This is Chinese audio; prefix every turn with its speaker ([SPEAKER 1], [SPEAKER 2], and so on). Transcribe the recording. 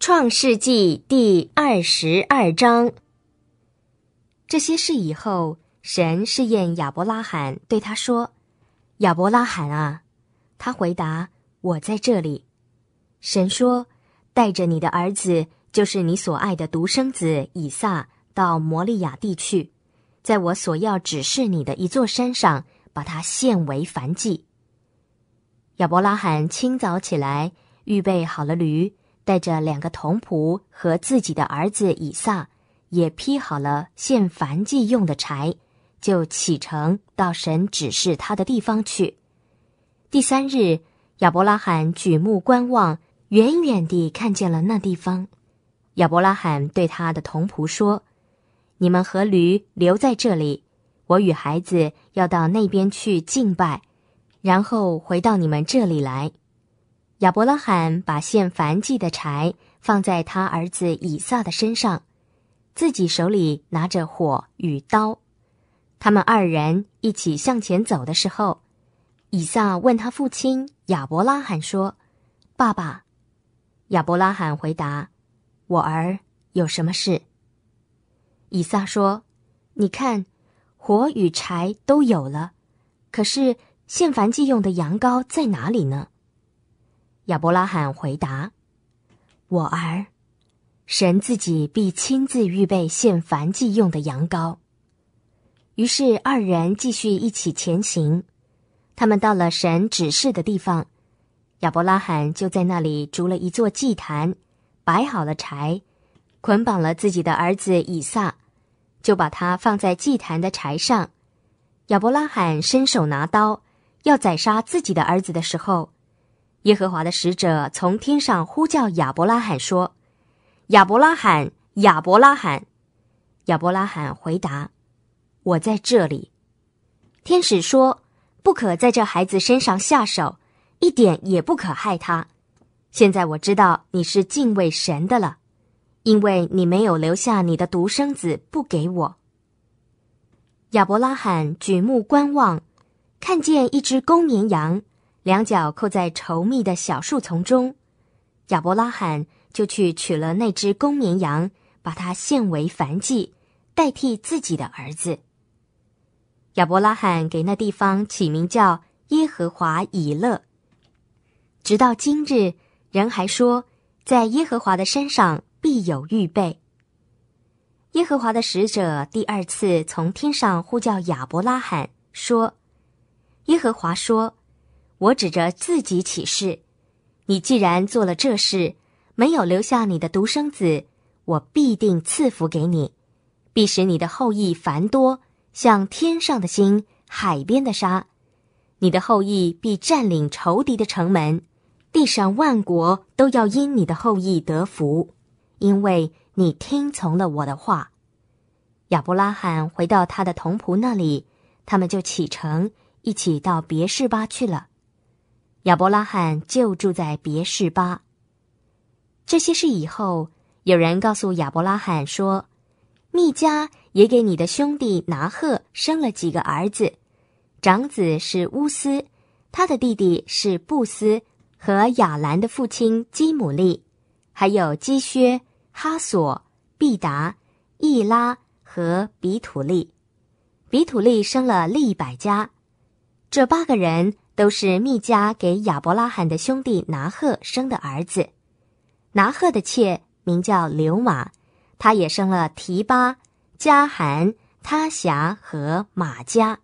[SPEAKER 1] 创世纪第二十二章。这些事以后，神试验亚伯拉罕，对他说：“亚伯拉罕啊！”他回答：“我在这里。”神说：“带着你的儿子，就是你所爱的独生子以撒，到摩利亚地去，在我所要指示你的一座山上，把它献为凡祭。”亚伯拉罕清早起来，预备好了驴。带着两个童仆和自己的儿子以撒，也劈好了献燔祭用的柴，就启程到神指示他的地方去。第三日，亚伯拉罕举目观望，远远地看见了那地方。亚伯拉罕对他的童仆说：“你们和驴留在这里，我与孩子要到那边去敬拜，然后回到你们这里来。”亚伯拉罕把献燔祭的柴放在他儿子以撒的身上，自己手里拿着火与刀。他们二人一起向前走的时候，以撒问他父亲亚伯拉罕说：“爸爸。”亚伯拉罕回答：“我儿，有什么事？”以撒说：“你看，火与柴都有了，可是献燔祭用的羊羔在哪里呢？”亚伯拉罕回答：“我儿，神自己必亲自预备献燔祭用的羊羔。”于是二人继续一起前行。他们到了神指示的地方，亚伯拉罕就在那里筑了一座祭坛，摆好了柴，捆绑了自己的儿子以撒，就把他放在祭坛的柴上。亚伯拉罕伸手拿刀，要宰杀自己的儿子的时候。耶和华的使者从天上呼叫亚伯拉罕说：“亚伯拉罕，亚伯拉罕！”亚伯拉罕回答：“我在这里。”天使说：“不可在这孩子身上下手，一点也不可害他。现在我知道你是敬畏神的了，因为你没有留下你的独生子不给我。”亚伯拉罕举目观望，看见一只公绵羊。两脚扣在稠密的小树丛中，亚伯拉罕就去取了那只公绵羊，把它献为燔祭，代替自己的儿子。亚伯拉罕给那地方起名叫耶和华以勒。直到今日，人还说，在耶和华的身上必有预备。耶和华的使者第二次从天上呼叫亚伯拉罕说：“耶和华说。”我指着自己起誓，你既然做了这事，没有留下你的独生子，我必定赐福给你，必使你的后裔繁多，像天上的星、海边的沙。你的后裔必占领仇敌的城门，地上万国都要因你的后裔得福，因为你听从了我的话。亚伯拉罕回到他的童仆那里，他们就启程，一起到别市巴去了。亚伯拉罕就住在别是巴。这些事以后，有人告诉亚伯拉罕说：“密加也给你的兄弟拿赫生了几个儿子，长子是乌斯，他的弟弟是布斯和亚兰的父亲基姆利，还有基薛、哈索、毕达、伊拉和比土利。比土利生了利百家，这八个人。”都是密加给亚伯拉罕的兄弟拿鹤生的儿子，拿鹤的妾名叫刘玛，他也生了提巴、迦罕、他辖和马加。